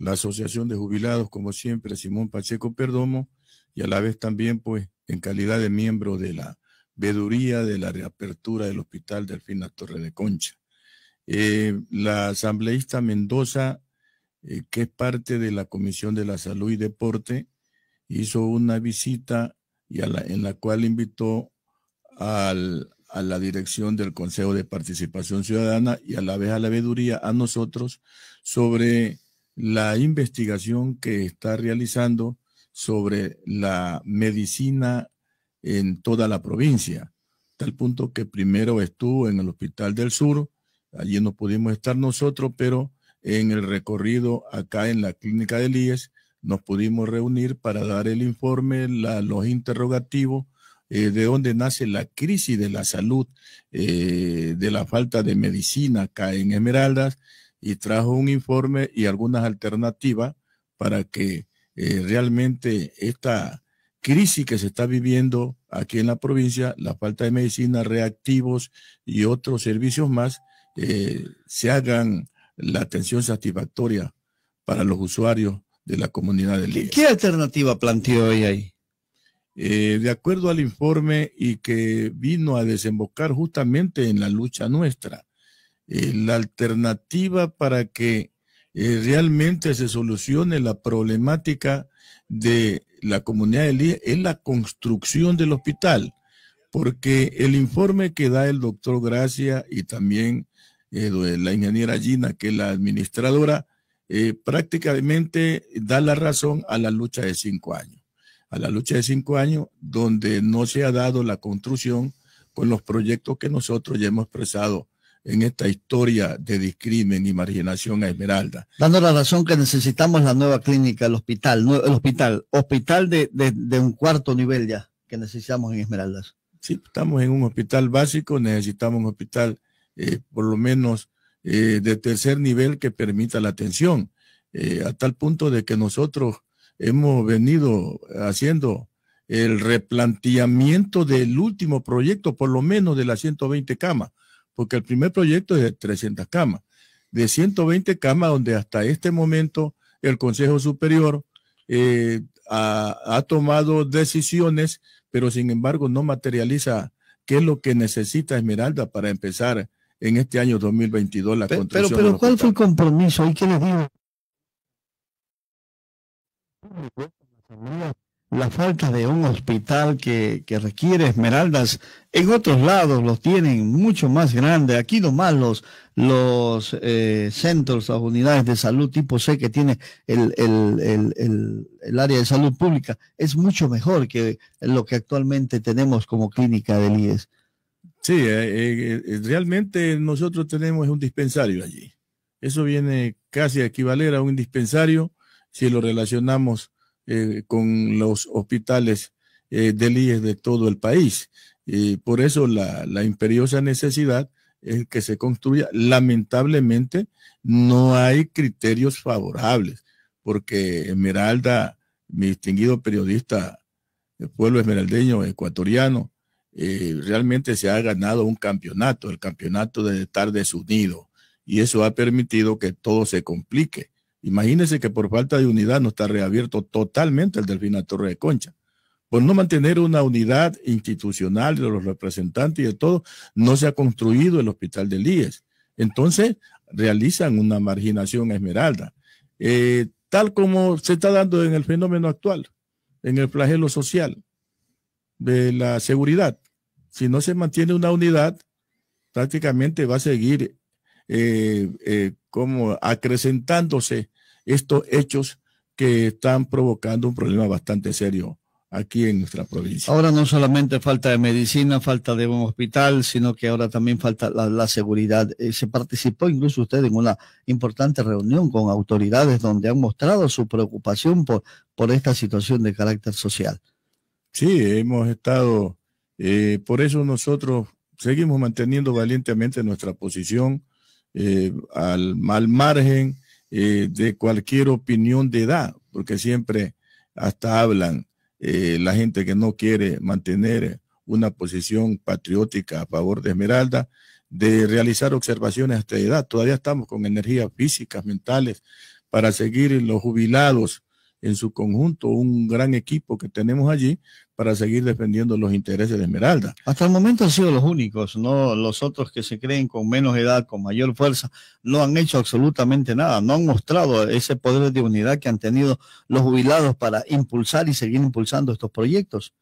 la Asociación de Jubilados, como siempre, Simón Pacheco Perdomo, y a la vez también, pues, en calidad de miembro de la veduría de la reapertura del Hospital Delfina Torre de Concha. Eh, la asambleísta Mendoza, eh, que es parte de la Comisión de la Salud y Deporte, hizo una visita y en la cual invitó a la dirección del Consejo de Participación Ciudadana y a la vez a la veduría, a nosotros, sobre la investigación que está realizando sobre la medicina en toda la provincia, tal punto que primero estuvo en el Hospital del Sur, allí no pudimos estar nosotros, pero en el recorrido acá en la clínica de Líes nos pudimos reunir para dar el informe, la, los interrogativos, eh, de dónde nace la crisis de la salud, eh, de la falta de medicina acá en Esmeraldas, y trajo un informe y algunas alternativas para que eh, realmente esta crisis que se está viviendo aquí en la provincia, la falta de medicina, reactivos y otros servicios más, eh, se hagan la atención satisfactoria para los usuarios de la comunidad del ¿Y ¿Qué alternativa planteó hoy ahí? Eh, de acuerdo al informe y que vino a desembocar justamente en la lucha nuestra, eh, la alternativa para que eh, realmente se solucione la problemática de la comunidad de Elías es la construcción del hospital, porque el informe que da el doctor Gracia y también eh, la ingeniera Gina, que es la administradora, prácticamente da la razón a la lucha de cinco años, a la lucha de cinco años donde no se ha dado la construcción con pues, los proyectos que nosotros ya hemos expresado en esta historia de discrimen y marginación a Esmeralda. Dando la razón que necesitamos la nueva clínica, el hospital, el hospital, hospital de, un cuarto nivel ya que necesitamos en Esmeraldas. Sí, estamos en un hospital básico, necesitamos un hospital eh, por lo menos eh, de tercer nivel que permita la atención, eh, a tal punto de que nosotros hemos venido haciendo el replanteamiento del último proyecto, por lo menos de las 120 camas porque el primer proyecto es de 300 camas, de 120 camas donde hasta este momento el Consejo Superior eh, ha, tomado decisiones, pero sin embargo no materializa qué es lo que necesita Esmeralda para empezar en este año 2022 la pero, Pero, pero ¿cuál fue el compromiso? ¿Y qué les digo? la falta de un hospital que, requiere esmeraldas. En otros lados los tienen mucho más grandes. Aquí nomás los, los eh, centros, las unidades de salud tipo C que tiene el, el, el, área de salud pública es mucho mejor que lo que actualmente tenemos como clínica del IES. Sí, eh, eh, realmente nosotros tenemos un dispensario allí. Eso viene casi a equivaler a un dispensario si lo relacionamos eh, con los hospitales eh, del IES de todo el país. Y por eso la, imperiosa necesidad es que se construya. Lamentablemente no hay criterios favorables, porque Esmeralda, mi distinguido periodista, el eh, pueblo esmeraldeño ecuatoriano, eh, realmente se ha ganado un campeonato, el campeonato de estar desunido, y eso ha permitido que todo se complique. Imagínense que por falta de unidad no está reabierto totalmente el a Torre de Concha. Por no mantener una unidad institucional de los representantes y de todo, no se ha construido el hospital de Líes. Entonces, realizan una marginación Esmeralda, eh, tal como se está dando en el fenómeno actual, en el flagelo social de la seguridad. Si no se mantiene una unidad, prácticamente va a seguir eh, eh, como acrecentándose estos hechos que están provocando un problema bastante serio aquí en nuestra provincia. Ahora no solamente falta de medicina, falta de un hospital, sino que ahora también falta la, seguridad. Eh, se participó incluso usted en una importante reunión con autoridades donde han mostrado su preocupación por, por esta situación de carácter social. Sí, hemos estado, eh, por eso nosotros seguimos manteniendo valientemente nuestra posición eh, al mal margen eh, de cualquier opinión de edad, porque siempre hasta hablan eh, la gente que no quiere mantener una posición patriótica a favor de Esmeralda, de realizar observaciones hasta edad. Todavía estamos con energías físicas, mentales, para seguir los jubilados en su conjunto un gran equipo que tenemos allí para seguir defendiendo los intereses de Esmeralda. Hasta el momento han sido los únicos, no los otros que se creen con menos edad, con mayor fuerza, no han hecho absolutamente nada, no han mostrado ese poder de unidad que han tenido los jubilados para impulsar y seguir impulsando estos proyectos.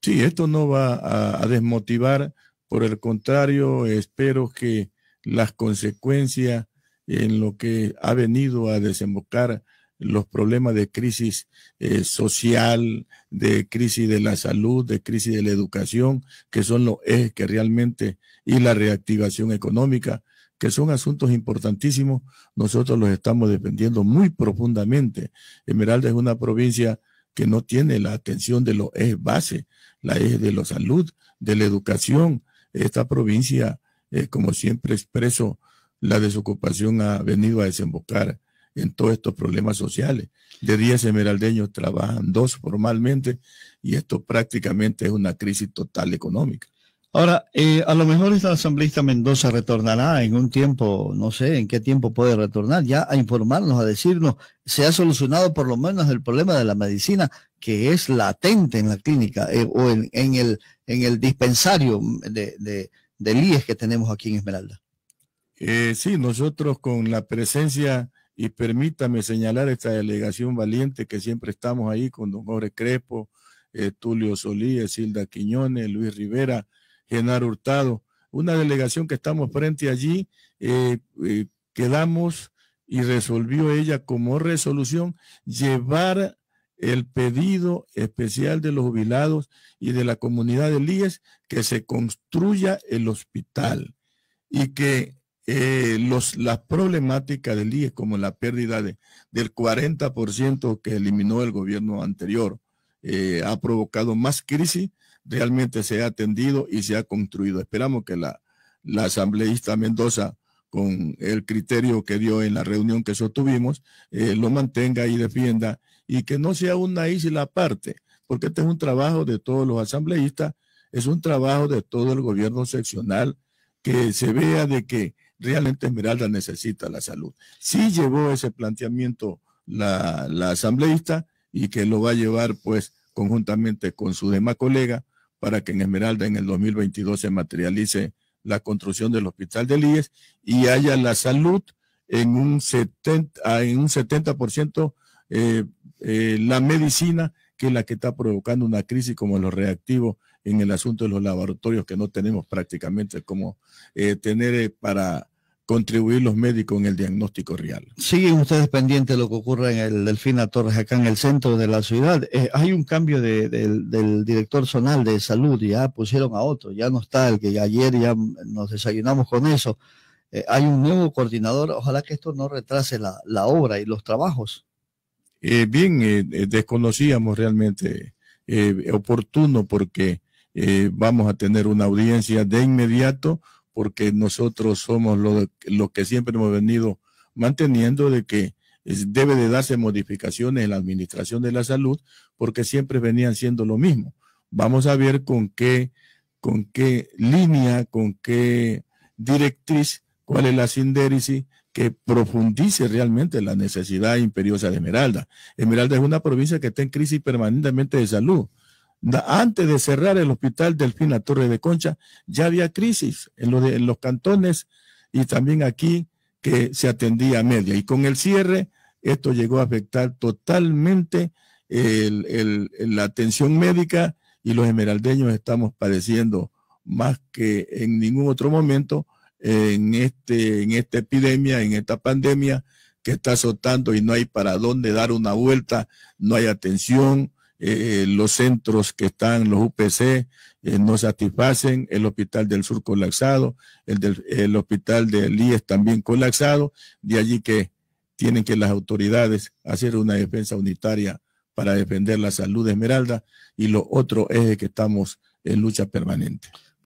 Sí, esto no va a, a desmotivar, por el contrario, espero que las consecuencias en lo que ha venido a desembocar los problemas de crisis eh, social, de crisis de la salud, de crisis de la educación, que son los ejes que realmente, y la reactivación económica, que son asuntos importantísimos, nosotros los estamos defendiendo muy profundamente. Esmeralda es una provincia que no tiene la atención de los ejes base, la eje de la salud, de la educación. Esta provincia, eh, como siempre expreso, la desocupación ha venido a desembocar en todos estos problemas sociales. De 10 esmeraldeños trabajan dos formalmente y esto prácticamente es una crisis total económica. Ahora, eh, a lo mejor esta asambleísta Mendoza retornará en un tiempo, no sé en qué tiempo puede retornar, ya a informarnos, a decirnos, se ha solucionado por lo menos el problema de la medicina que es latente en la clínica eh, o en, el, en el dispensario de, de, e que tenemos aquí en Esmeralda. Eh, sí, nosotros con la presencia y permítame señalar esta delegación valiente que siempre estamos ahí con don Jorge Crespo, eh, Tulio Solís, Hilda Quiñones, Luis Rivera, Genaro Hurtado. Una delegación que estamos frente allí, eh, eh, quedamos y resolvió ella como resolución llevar el pedido especial de los jubilados y de la comunidad de Líes que se construya el hospital y que eh, los, la problemática del IES, como la pérdida de, del 40% que eliminó el gobierno anterior, eh, ha provocado más crisis, realmente se ha atendido y se ha construido. Esperamos que la, la asambleísta Mendoza, con el criterio que dio en la reunión que sostuvimos, eh, lo mantenga y defienda y que no sea una isla aparte, porque este es un trabajo de todos los asambleístas, es un trabajo de todo el gobierno seccional, que se vea de que realmente Esmeralda necesita la salud. Sí llevó ese planteamiento la, asambleísta y que lo va a llevar pues conjuntamente con su demás colega para que en Esmeralda en el 2022 se materialice la construcción del hospital de Líes y haya la salud en un 70%, en un 70% eh, eh, la medicina que es la que está provocando una crisis como los reactivos en el asunto de los laboratorios que no tenemos prácticamente como eh, tener eh, para contribuir los médicos en el diagnóstico real. Siguen ustedes pendientes de lo que ocurre en el Delfina Torres, acá en el centro de la ciudad. Eh, hay un cambio del director zonal de salud, ya pusieron a otro, ya no está el que ayer ya nos desayunamos con eso. hay un nuevo coordinador, ojalá que esto no retrase la, la obra y los trabajos. Eh, bien, eh, eh, desconocíamos realmente oportuno porque vamos a tener una audiencia de inmediato porque nosotros somos los lo que siempre hemos venido manteniendo de que debe de darse modificaciones en la administración de la salud porque siempre venían siendo lo mismo. Vamos a ver con qué, con qué línea, con qué directriz, cuál es la sindéresis, que profundice realmente la necesidad imperiosa de Esmeralda. Esmeralda es una provincia que está en crisis permanentemente de salud. Antes de cerrar el hospital Delfina Torre de Concha, ya había crisis en, los cantones y también aquí que se atendía a media. Y con el cierre, esto llegó a afectar totalmente la atención médica y los esmeraldeños estamos padeciendo más que en ningún otro momento en, este, en esta epidemia, en esta pandemia que está azotando y no hay para dónde dar una vuelta, no hay atención, eh, los centros que están, los UPC, eh, no satisfacen, el Hospital del Sur colapsado, el, del, el Hospital del IES también colapsado, de allí que tienen que las autoridades hacer una defensa unitaria para defender la salud de Esmeralda y lo otro es que estamos en lucha permanente.